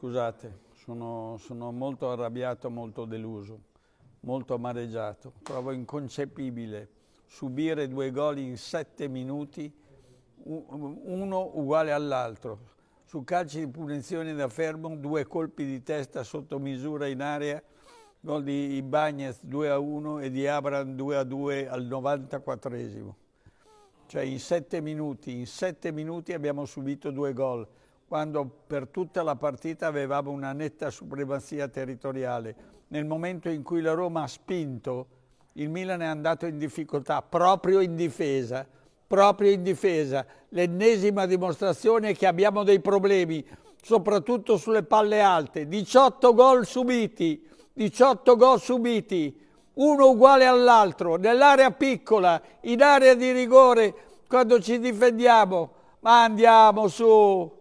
scusate, sono, sono molto arrabbiato, molto deluso, molto amareggiato. Trovo inconcepibile subire due gol in sette minuti, uno uguale all'altro. Su calci di punizione da fermo, due colpi di testa sotto misura in area, gol di Ibagnez 2 a 1 e di Abram 2 a 2 al 94esimo. Cioè in sette minuti, in sette minuti abbiamo subito due gol quando per tutta la partita avevamo una netta supremazia territoriale. Nel momento in cui la Roma ha spinto, il Milan è andato in difficoltà, proprio in difesa, proprio in difesa. L'ennesima dimostrazione che abbiamo dei problemi, soprattutto sulle palle alte. 18 gol subiti, 18 gol subiti, uno uguale all'altro, nell'area piccola, in area di rigore, quando ci difendiamo. Ma andiamo su,